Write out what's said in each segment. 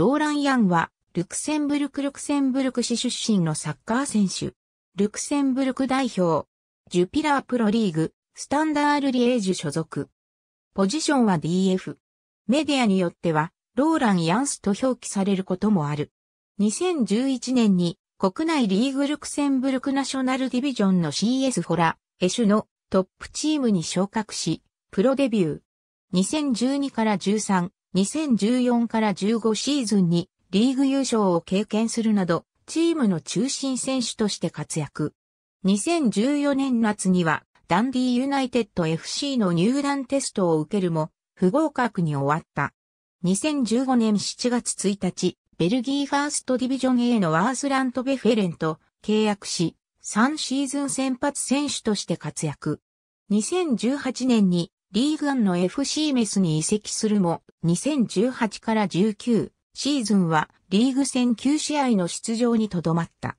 ローラン・ヤンは、ルクセンブルク・ルクセンブルク市出身のサッカー選手。ルクセンブルク代表。ジュピラープロリーグ、スタンダール・リエージュ所属。ポジションは DF。メディアによっては、ローラン・ヤンスと表記されることもある。2011年に、国内リーグルクセンブルクナショナルディビジョンの CS フォラ、エシュのトップチームに昇格し、プロデビュー。2012から13、2014から15シーズンにリーグ優勝を経験するなど、チームの中心選手として活躍。2014年夏には、ダンディーユナイテッド FC の入団テストを受けるも、不合格に終わった。2015年7月1日、ベルギーファーストディビジョン A のワースラント・ベフェレンと契約し、3シーズン先発選手として活躍。2018年にリーグアンの FC メスに移籍するも、2018から19シーズンはリーグ戦9試合の出場にとどまった。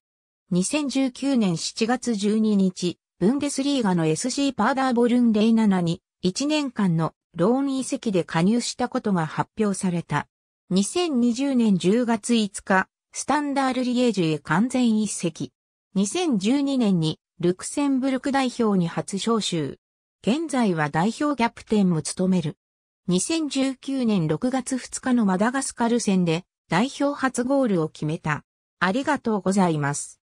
2019年7月12日、ブンデスリーガの SC パーダーボルンレイナナに1年間のローン移籍で加入したことが発表された。2020年10月5日、スタンダールリエージュへ完全移籍。2012年にルクセンブルク代表に初招集。現在は代表キャプテンも務める。2019年6月2日のマダガスカル戦で代表初ゴールを決めた。ありがとうございます。